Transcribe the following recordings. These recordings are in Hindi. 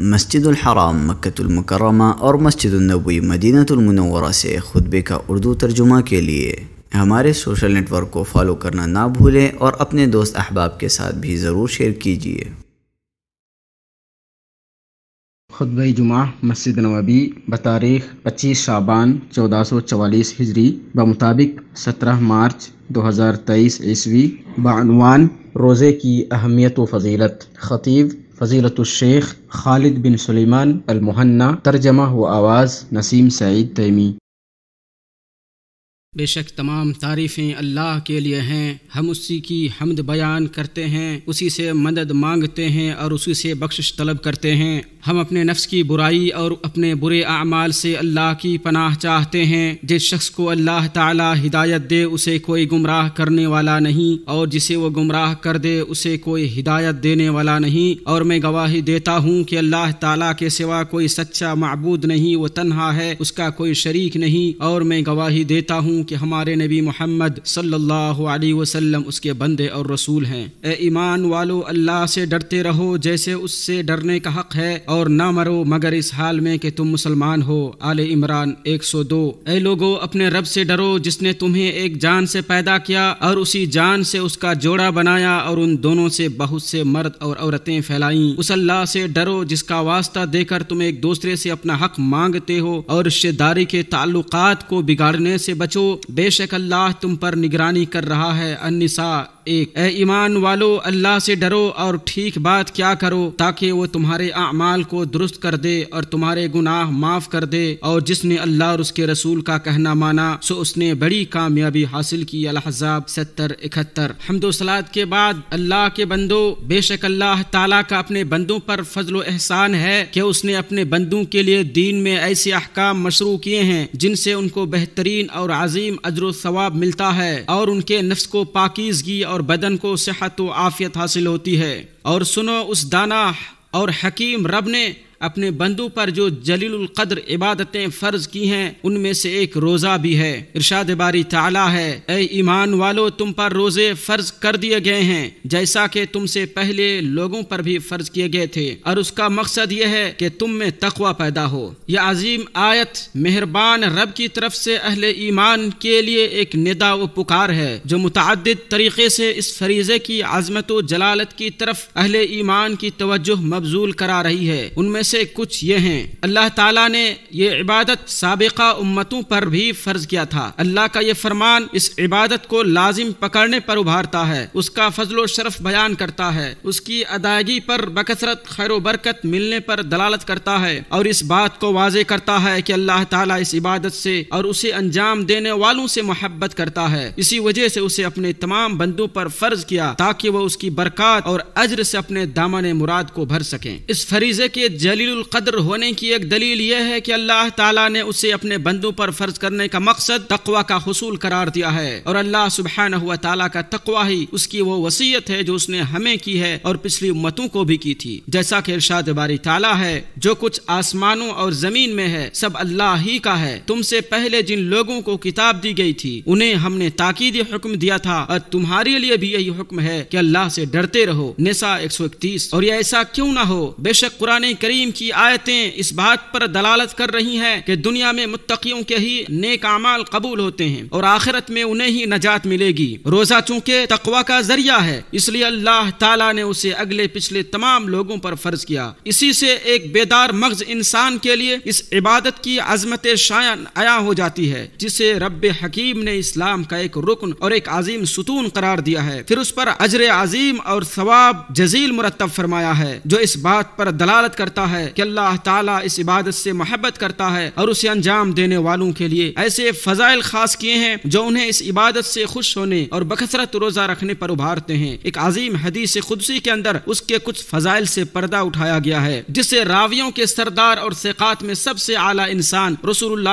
मस्जिद हराम मक्तुल और मस्जिद नबी मदीनतुल से खुतबे का उर्दू तर्जुमा के लिए हमारे सोशल नेटवर्क को फॉलो करना ना भूलें और अपने दोस्त अहबाब के साथ भी ज़रूर शेयर कीजिए खुतब जुमा मस्जिद नबी ब तारीख़ पच्चीस शाबान चौदह सौ चवालीस हिजरी मुताबिक सत्रह मार्च दो हज़ार तेईस ईस्वी बनवान रोज़े की अहमियत व फजीलत ख़तीब फजीलत शेख खालिद बिन सलेमान अलमहन्ना तर्जमा व आवाज़ नसीम सईद तैमी बेशक तमाम तारीफ़ें अल्लाह के लिए हैं हम उसी की हमद बयान करते हैं उसी से मदद मांगते हैं और उसी से बख्शिश तलब करते हैं हम अपने नफ्स की बुराई और अपने बुरे अमाल से अल्लाह की पनाह चाहते हैं जिस शख्स को अल्लाह ताला हिदायत दे उसे कोई गुमराह करने वाला नहीं और जिसे वो गुमराह कर दे उसे कोई हिदायत देने वाला नहीं और मैं गवाही देता हूँ कि अल्लाह ताला के सिवा कोई सच्चा मबूद नहीं वो तनहा है उसका कोई शरीक नहीं और मैं गवाही देता हूँ कि हमारे नबी मोहम्मद सल्ला अलैहि उसके बंदे और रसूल हैं ए ईमान वालो अल्लाह से डरते रहो जैसे उससे डरने का हक है और ना मरो मगर इस हाल में कि तुम मुसलमान हो आल इमरान 102 ए लोगो अपने रब से डरो जिसने तुम्हें एक जान से पैदा किया और उसी जान से उसका जोड़ा बनाया और उन दोनों से बहुत से मर्द और औरतें फैलाई उस अल्लाह से डरो जिसका वास्ता देकर तुम एक दूसरे से अपना हक मांगते हो और रिश्तेदारी के ताल्लुक को बिगाड़ने से बचो बेशक अल्लाह तुम पर निगरानी कर रहा है अनिसा एक ए ईमान वालो अल्लाह से डरो और ठीक बात क्या करो ताकि वो तुम्हारे अमाल अमाल को दुरुस्त कर दे और तुम्हारे गुनाह माफ कर दे और जिसने अल्लाह और उसके रसूल का कहना माना सो उसने बड़ी कामयाबी हासिल की अलहजाब सत्तर इकहत्तर हमदोसलाद के बाद अल्लाह के बंदो बेशक अल्लाह ताला का अपने बंदों पर फजलो एहसान है कि उसने अपने बंदों के लिए दीन में ऐसे अहकाम मशरू किए हैं जिनसे उनको बेहतरीन और अजीम अजर सवाब मिलता है और उनके नफ्स को पाकिजगी और बदन को सेहत व आफियत हासिल होती है और सुनो उस दाना और हकीम रब ने अपने बंदू पर जो जलील कदर इबादतें फर्ज की हैं उनमें से एक रोज़ा भी है इरशाद बारी ताला है ए ईमान वालो तुम पर रोज़े फर्ज कर दिए गए हैं जैसा कि तुमसे पहले लोगों पर भी फर्ज किए गए थे और उसका मकसद यह है कि तुम में तकवा पैदा हो यह अजीम आयत मेहरबान रब की तरफ से अहले ईमान के लिए एक निदा व पुकार है जो मुतद तरीके से इस फरीजे की आजमत जलालत की तरफ अहले ईमान की तवज्जो मबजूल करा रही है उनमें से कुछ ये हैं अल्लाह ताला ने ये इबादत सबका उम्मतों पर भी फर्ज किया था अल्लाह का ये फरमान इस इबादत को लाजिम पकड़ने पर उभारता है उसका फजलो शरफ बयान करता है उसकी अदायगी पर बकसरत खैर बरकत मिलने पर दलालत करता है और इस बात को वाजे करता है कि अल्लाह ताला इस इबादत से और उसे अंजाम देने वालों से मोहब्बत करता है इसी वजह से उसे अपने तमाम बंदों पर फर्ज किया ताकि वो उसकी बरकत और अज्र से अपने दामन मुराद को भर सकें इस फरीजे के जली कदर होने की एक दलील यह है कि अल्लाह ताला ने उसे अपने बंदों पर फर्ज करने का मकसद तकवा का हसूल करार दिया है और अल्लाह सुबहान हुआ ताला का तकवा ही उसकी वो वसीयत है जो उसने हमें की है और पिछली उम्मतों को भी की थी जैसा की इर्शाद बारी ताला है जो कुछ आसमानों और जमीन में है सब अल्लाह ही का है तुमसे पहले जिन लोगों को किताब दी गई थी उन्हें हमने ताकीद हुक्म दिया था और तुम्हारे लिए भी यही हुक्म है कि अल्लाह से डरते रहो सौ 131 और यह ऐसा क्यों ना हो बेशक कुरान करीम की आयतें इस बात पर दलालत कर रही हैं कि दुनिया में मुत्तकियों के ही नेक अमाल कबूल होते हैं और आखिरत में उन्हें ही नजात मिलेगी रोजा चूंकि तकवा का जरिया है इसलिए अल्लाह ताला ने उसे अगले पिछले तमाम लोगों पर फर्ज किया इसी से एक बेदार मगज इंसान के लिए इस इबादत की अजमत शायन आया हो जाती है जिसे रब हकीम ने इस्लाम का एक रुकन और एक अजीम सुतून करार दिया है फिर उस पर अजर अजीम और सवाब जजील मुरतब फरमाया है जो इस बात पर दलालत करता है है कि अल्लाह ताला इस इबादत से मोहब्बत करता है और उसे अंजाम देने वालों के लिए ऐसे फजाइल खास किए हैं जो उन्हें इस इबादत से खुश होने और बकसरत रोजा रखने पर उभारते हैं एक अजीम हदीस खुदसी के अंदर उसके कुछ फजाइल से पर्दा उठाया गया है जिसे रावियों के सरदार और सिकात में सबसे आला इंसान रसूल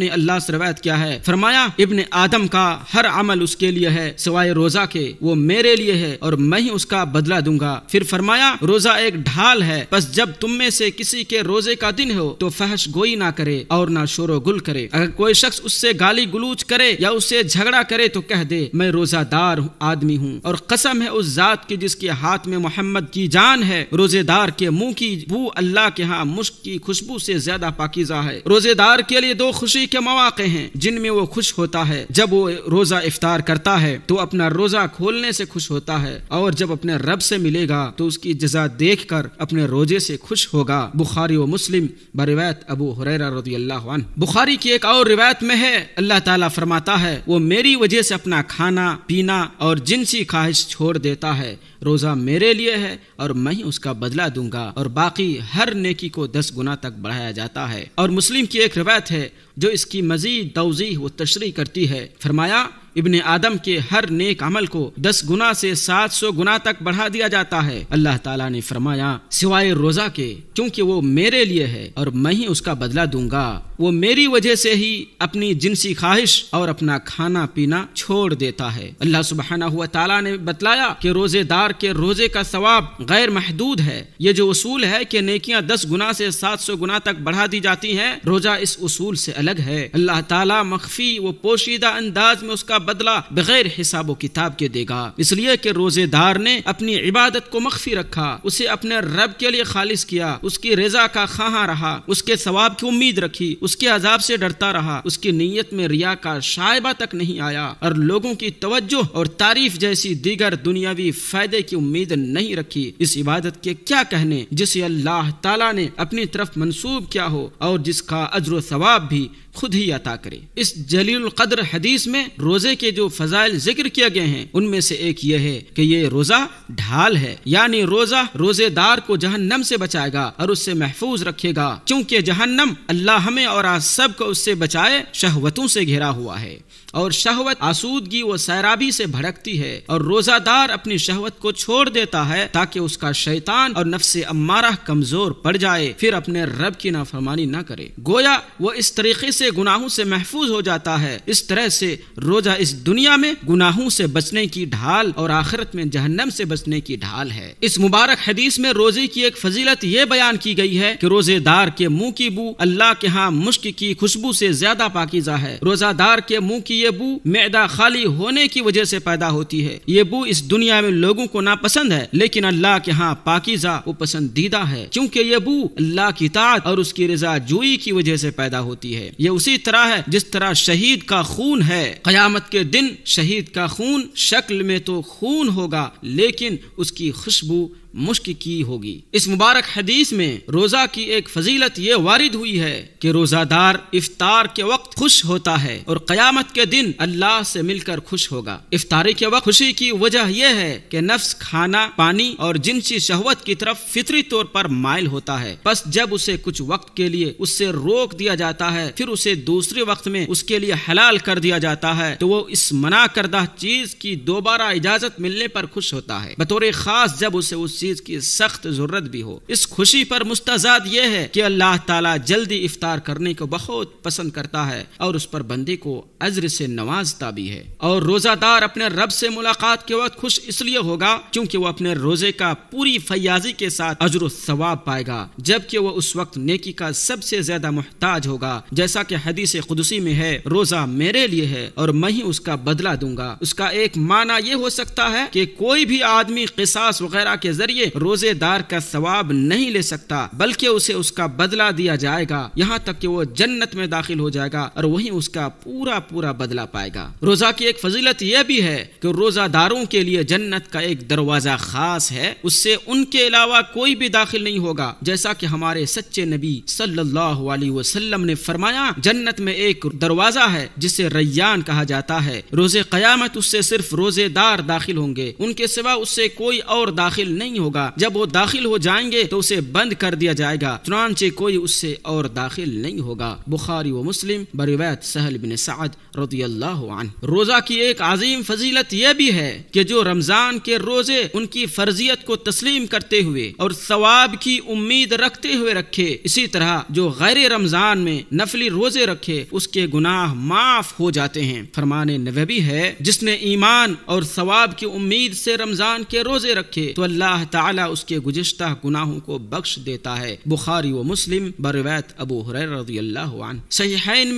ने अल्लाह से रवायत किया है फरमाया इब्न आदम का हर अमल उसके लिए है सिवाय रोजा के वो मेरे लिए है और मैं ही उसका बदला दूंगा फिर फरमाया रोजा एक ढाल है बस जब तुम में से किसी के रोजे का दिन हो तो फहश गोई ना करे और ना शोरो गुल करे अगर कोई शख्स उससे गाली गुलूच करे या उससे झगड़ा करे तो कह दे मैं रोजादार आदमी हूँ और कसम है उस जात की जिसके हाथ में मोहम्मद की जान है रोजेदार के मुंह की वो अल्लाह के यहाँ मुश्क की खुशबू से ज्यादा पाकिजा है रोजेदार के लिए दो खुशी के मौाक़े हैं जिनमें वो खुश होता है जब वो रोजा इफ्तार करता है तो अपना रोजा खोलने से खुश होता है और जब अपने रब से मिलेगा तो उसकी जजा देख कर अपने रोजे से खुश होगा बुखारी व मुस्लिम बरवायत अबू हुरैरा रजी अल्लाह बुखारी की एक और रिवायत में है अल्लाह ताला फरमाता है वो मेरी वजह से अपना खाना पीना और जिनसी ख्वाहिश छोड़ देता है रोज़ा मेरे लिए है और मैं ही उसका बदला दूंगा और बाकी हर नेकी को दस गुना तक बढ़ाया जाता है और मुस्लिम की एक रिवायत है जो इसकी मजीद तोजी व तशरी करती है फरमाया इबन आदम के हर नेक अमल को दस गुना से सात सौ गुना तक बढ़ा दिया जाता है अल्लाह ताला ने फरमाया सिवाय रोजा के क्योंकि वो मेरे लिए है और मैं ही उसका बदला दूंगा वो मेरी वजह से ही अपनी जिनसी ख्वाहिश और अपना खाना पीना छोड़ देता है अल्लाह सुबहाना हुआ ताला ने बतलाया कि रोजेदार के रोजे का सवाब गैर महदूद है ये जो उसूल है कि नेकियां दस गुना से सात सौ गुना तक बढ़ा दी जाती हैं रोजा इस उसूल से अलग है अल्लाह ताला मख्फी वो पोशीदा अंदाज में उसका बदला बगैर हिसाब किताब के देगा इसलिए कि रोजेदार ने अपनी इबादत को मख्फी रखा उसे अपने रब के लिए खालिज किया उसकी रजा का खां रहा उसके सवाब की उम्मीद रखी उसके अजाब से डरता रहा उसकी नीयत में रिया का शायबा तक नहीं आया और लोगों की तवज्जो और तारीफ जैसी दीगर दुनियावी फायदे की उम्मीद नहीं रखी इस इबादत के क्या कहने जिसे अल्लाह ताला ने अपनी तरफ मंसूब किया हो और जिसका अजर सवाब भी खुद ही अता करे इस जलील कदर हदीस में रोजे के जो फजाइल जिक्र किए गए हैं उनमें से एक ये है कि ये रोजा ढाल है यानी रोजा रोजेदार को जहन्नम से बचाएगा और उससे महफूज रखेगा क्योंकि जहन्नम अल्लाह हमें और आज सब को उससे बचाए शहवतों से घिरा हुआ है और शहवत आसूदगी व सैराबी से भड़कती है और रोजादार अपनी शहवत को छोड़ देता है ताकि उसका शैतान और नफ्स अम्मारा कमजोर पड़ जाए फिर अपने रब की नाफरमानी ना करे गोया वो इस तरीके से गुनाहों से महफूज हो जाता है इस तरह से रोजा इस दुनिया में गुनाहों से बचने की ढाल और आखिरत में जहन्नम से बचने की ढाल है इस मुबारक हदीस में रोजे की एक फजीलत ये बयान की गई है कि रोजेदार के मुंह की बू अल्लाह के यहाँ मुश्क की खुशबू से ज्यादा पाकिजा है रोजादार के मुंह की ये ये बू मैदा खाली होने की वजह से पैदा होती है ये बू इस दुनिया में लोगों को नापसंद है लेकिन अल्लाह के यहाँ पाकिजा वो पसंदीदा है क्योंकि ये बू अल्लाह की तात और उसकी रजा जोई की वजह से पैदा होती है ये उसी तरह है जिस तरह शहीद का खून है क्यामत के दिन शहीद का खून शक्ल में तो खून होगा लेकिन उसकी खुशबू मुश्क की होगी इस मुबारक हदीस में रोजा की एक फजीलत ये वारिद हुई है कि रोजादार इफ्तार के वक्त खुश होता है और कयामत के दिन अल्लाह से मिलकर खुश होगा इफ्तारी के वक्त खुशी की वजह यह है कि नफ्स खाना पानी और जिनसी शहवत की तरफ फितरी तौर पर मायल होता है बस जब उसे कुछ वक्त के लिए उससे रोक दिया जाता है फिर उसे दूसरे वक्त में उसके लिए हलाल कर दिया जाता है तो वो इस मना करदा चीज की दोबारा इजाजत मिलने पर खुश होता है बतौर खास जब उसे उस चीज की सख्त जरूरत भी हो इस खुशी पर मुस्तजाद यह है कि अल्लाह ताला जल्दी इफ्तार करने को बहुत पसंद करता है और उस पर बंदी को अज्र से नवाजता भी है और रोजादार अपने रब से मुलाकात के वक्त खुश इसलिए होगा क्योंकि वो अपने रोजे का पूरी फयाजी के साथ अजर सवाब पाएगा जबकि वो उस वक्त नेकी का सबसे ज्यादा मोहताज होगा जैसा की हदीस खुदसी में है रोजा मेरे लिए है और मैं ही उसका बदला दूंगा उसका एक माना यह हो सकता है कि कोई भी आदमी किसास वगैरह के जरिए जरिए रोजेदार का सवाब नहीं ले सकता बल्कि उसे उसका बदला दिया जाएगा यहाँ तक कि वो जन्नत में दाखिल हो जाएगा और वहीं उसका पूरा पूरा बदला पाएगा रोजा की एक फजीलत यह भी है कि रोजादारों के लिए जन्नत का एक दरवाजा खास है उससे उनके अलावा कोई भी दाखिल नहीं होगा जैसा कि हमारे सच्चे नबी सल्लल्लाहु अलैहि वसल्लम ने फरमाया जन्नत में एक दरवाजा है जिसे रैयान कहा जाता है रोजे कयामत उससे सिर्फ रोजेदार दाखिल होंगे उनके सिवा उससे कोई और दाखिल नहीं होगा जब वो दाखिल हो जाएंगे तो उसे बंद कर दिया जाएगा चुनाचे कोई उससे और दाखिल नहीं होगा बुखारी व मुस्लिम बरवैत सहल बिन साद रजी अल्लाह रोजा की एक अजीम फजीलत यह भी है कि जो रमजान के रोजे उनकी फर्जियत को तस्लीम करते हुए और सवाब की उम्मीद रखते हुए रखे इसी तरह जो गैर रमजान में नफली रोजे रखे उसके गुनाह माफ हो जाते हैं फरमाने नवी है जिसने ईमान और सवाब की उम्मीद से रमजान के रोजे रखे तो अल्लाह ताला उसके गुजशत गुनाहों को बख्श देता है बुखारी व मुस्लिम बरवैत अबू हुरैर रजी अल्लाह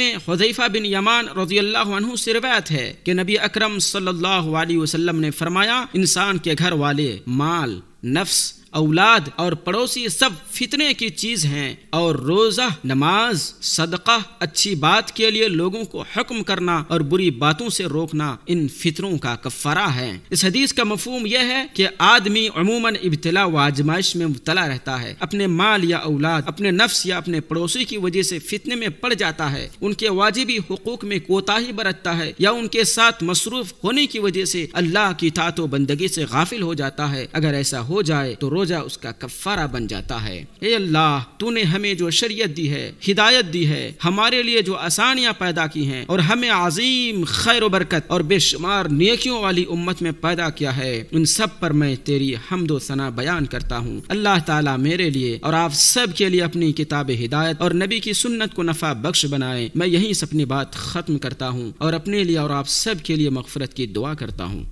में हजैफा बिन यमान रजी अल्लाह से रिवायत है कि नबी अक्रम सल्लाम ने फरमाया इंसान के घर वाले माल नफ्स औलाद और पड़ोसी सब फितने की चीज हैं और रोजा नमाज सदका अच्छी बात के लिए लोगों को हुक्म करना और बुरी बातों से रोकना इन फितरों का कफरा है इस हदीस का मफहम यह है कि आदमी अमूमन इब्तला व आजमाइश में मुबतला रहता है अपने माल या औलाद अपने नफ्स या अपने पड़ोसी की वजह से फितने में पड़ जाता है उनके वाजिबी हकूक में कोताही बरतता है या उनके साथ मसरूफ होने की वजह से अल्लाह की तातो बंदगी से गाफिल हो जाता है अगर ऐसा हो जाए तो रोज रोजा उसका कफारा बन जाता है ए अल्लाह तूने हमें जो शरीयत दी है हिदायत दी है हमारे लिए जो आसानियां पैदा की हैं और हमें अजीम खैर बरकत और बेशुमार नेकियों वाली उम्मत में पैदा किया है उन सब पर मैं तेरी हमदो सना बयान करता हूँ अल्लाह ताला मेरे लिए और आप सब के लिए अपनी किताब हिदायत और नबी की सुन्नत को नफा बख्श बनाए मैं यहीं से अपनी बात खत्म करता हूँ और अपने लिए और आप सब के लिए मगफरत की दुआ करता हूँ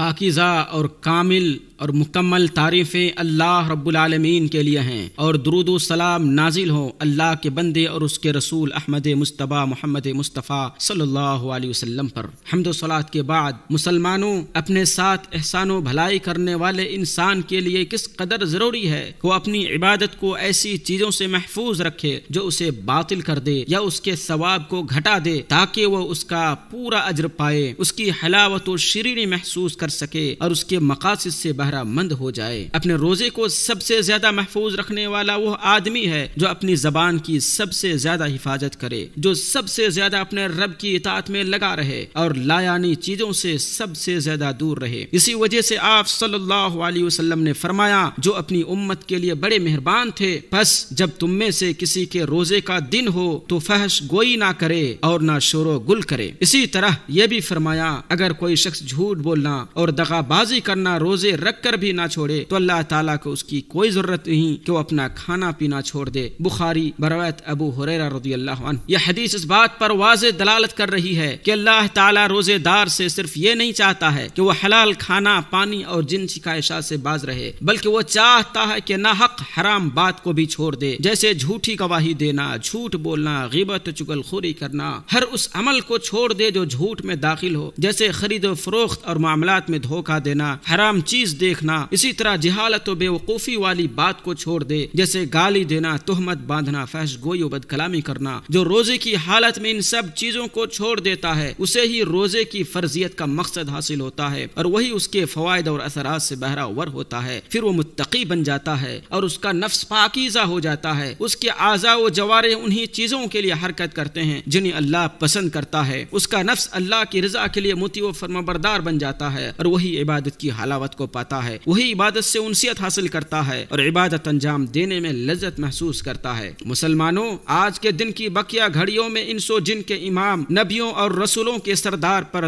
पाकिज़ा और कामिल और मुकम्मल तारीफ़ें अल्लाह रब्लमीन के लिए हैं और दरुद सलाम नाजिल हो अल्लाह के बंदे और उसके रसूल अहमद मुस्तबा मोहम्मद मुस्तफ़ा सल्लल्लाहु अलैहि वसल्लम पर हमदोसलात के बाद मुसलमानों अपने साथ एहसान भलाई करने वाले इंसान के लिए किस कदर ज़रूरी है वो अपनी इबादत को ऐसी चीज़ों से महफूज रखे जो उसे बातिल कर दे या उसके सवाब को घटा दे ताकि वो उसका पूरा अजर पाए उसकी हलावत और शरीर महसूस कर सके और उसके मकासद से बहरा सहारा मंद हो जाए अपने रोजे को सबसे ज्यादा महफूज रखने वाला वो आदमी है जो अपनी जबान की सबसे ज्यादा हिफाजत करे जो सबसे ज्यादा अपने रब की इतात में लगा रहे और लायानी चीजों से सबसे ज्यादा दूर रहे इसी वजह से आप सल्लल्लाहु अलैहि वसल्लम ने फरमाया जो अपनी उम्मत के लिए बड़े मेहरबान थे बस जब तुम में से किसी के रोजे का दिन हो तो फहश गोई ना करे और ना शोरो गुल करे इसी तरह यह भी फरमाया अगर कोई शख्स झूठ बोलना और दगाबाजी करना रोजे रख रख कर भी ना छोड़े तो अल्लाह ताला को उसकी कोई जरूरत नहीं कि वो अपना खाना पीना छोड़ दे बुखारी बरवैत अबू हुररा रजी अल्लाह यह हदीस इस बात पर वाज दलालत कर रही है कि अल्लाह ताला रोजेदार से सिर्फ ये नहीं चाहता है कि वो हलाल खाना पानी और जिन शिकायशा से बाज रहे बल्कि वो चाहता है कि हक हराम बात को भी छोड़ दे जैसे झूठी गवाही देना झूठ बोलना गिबत चुगलखोरी करना हर उस अमल को छोड़ दे जो झूठ में दाखिल हो जैसे खरीदो फरोख्त और मामला में धोखा देना हराम चीज देखना इसी तरह जिहालत बेवकूफ़ी वाली बात को छोड़ दे जैसे गाली देना तोहमत बांधना फैश गोई बद कलामी करना जो रोजे की हालत में इन सब चीज़ों को छोड़ देता है उसे ही रोजे की फर्जियत का मकसद हासिल होता है और वही उसके फवायद और असरा से बहरावर होता है फिर वो मुतकी बन जाता है और उसका नफ्स पाकिजा हो जाता है उसके आजा व जवारे उन्हीं चीज़ों के लिए हरकत करते हैं जिन्हें अल्लाह पसंद करता है उसका नफ्स अल्लाह की रजा के लिए मोती व फर्माबरदार बन जाता है और वही इबादत की हलावत को पाता करता है वही इबादत से उनसीत हासिल करता है और इबादत अंजाम देने में लज्जत महसूस करता है मुसलमानों आज के दिन की बकिया घड़ियों में इन सो जिन के इमाम नबियों और रसूलों के सरदार पर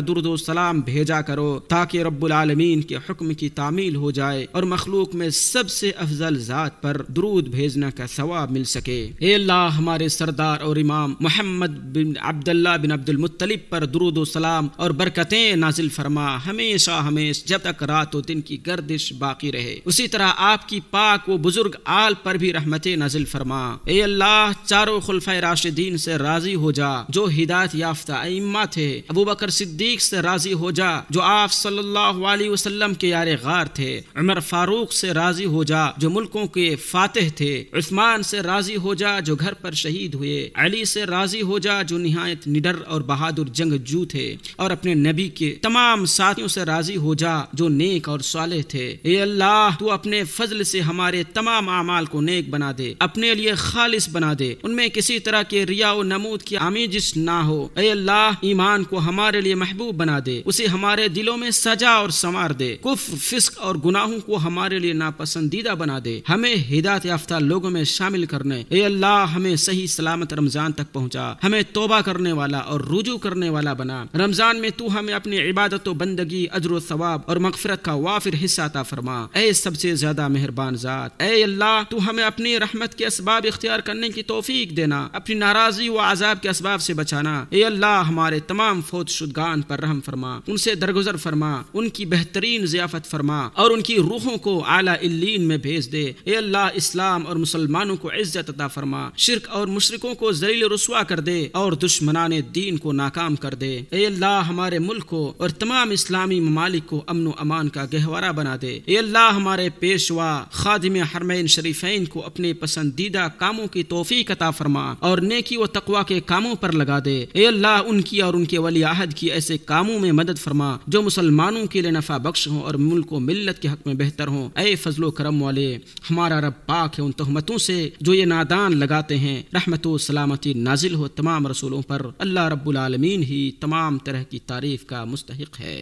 सलाम भेजा करो ताकि रब्बुल आलमीन के हुक्म की तामील हो जाए और मखलूक में सबसे अफजल ज़ात पर दुरूद भेजने का सवाब मिल सके ए अल्लाह हमारे सरदार और इमाम मोहम्मद बिन अब्दुल्ला बिन अब्दुल मुत्तलिब पर दरूद सलाम और बरकतें नाजिल फरमा हमेशा हमेशा जब तक रात और दिन की गर गर्दिश बाकी रहे उसी तरह आपकी पाक वो बुजुर्ग आल पर भी रहमत नाजिल फरमा ए अल्लाह चारों खुलफा राशिदीन से राजी हो जा जो हिदायत याफ्ता इम्मा थे अबू बकर सिद्दीक से राजी हो जा जो आप सल्लल्लाहु अलैहि वसल्लम के यार गार थे उमर फारूक से राजी हो जा जो मुल्कों के फातह थे उस्मान से राजी हो जा जो घर पर शहीद हुए अली से राजी हो जा जो नहायत निडर और बहादुर जंगजू थे और अपने नबी के तमाम साथियों से राजी हो जा जो नेक और साले थे ए अल्लाह तू अपने फजल से हमारे तमाम अमाल को नेक बना दे अपने लिए खालिश बना दे उनमें किसी तरह के रिया नमूद की आमिजिश ना हो ए अल्लाह ईमान को हमारे लिए महबूब बना दे उसे हमारे दिलों में सजा और संवार दे कुफ फिस्क और गुनाहों को हमारे लिए नापसंदीदा बना दे हमें हिदायत याफ्ता लोगों में शामिल करने ए अल्लाह हमें सही सलामत रमजान तक पहुँचा हमें तोबा करने वाला और रुजू करने वाला बना रमजान में तू हमें अपनी इबादत बंदगी अजर सवाब और मगफरत का वाफिर हिस्सा हिस्सा आता फरमा ए सबसे ज़्यादा मेहरबान ज़ात ए अल्लाह तू हमें अपनी रहमत के इसबाब इख्तियार करने की तोफीक देना अपनी नाराज़गी व आज़ाब के इसबाब से बचाना ए अल्लाह हमारे तमाम फौत शुदगान पर रहम फरमा उनसे दरगुजर फरमा उनकी बेहतरीन ज़ियाफ़त फरमा और उनकी रूहों को आला इल्लीन में भेज दे ए अल्लाह इस्लाम और मुसलमानों को इज्जत अता फरमा शिरक और मुशरकों को जलील रसुआ कर दे और दुश्मनान दीन को नाकाम कर दे ए अल्लाह हमारे मुल्क को और तमाम इस्लामी ममालिक को अमन अमान का गहवारा बना बना दे अल्लाह हमारे पेशवा खादिम हरमैन शरीफैन को अपने पसंदीदा कामों की तोहफी कता फरमा और नेकी व तकवा के कामों पर लगा दे अल्लाह उनकी और उनके वली आहद की ऐसे कामों में मदद फरमा जो मुसलमानों के लिए नफा बख्श हों और मुल्क व मिलत के हक में बेहतर हों ए फजलो करम वाले हमारा रब पाक है उन तहमतों से जो ये नादान लगाते हैं रहमत सलामती नाजिल हो तमाम रसूलों पर अल्लाह रब्बुल आलमीन ही तमाम तरह की तारीफ का मुस्तक है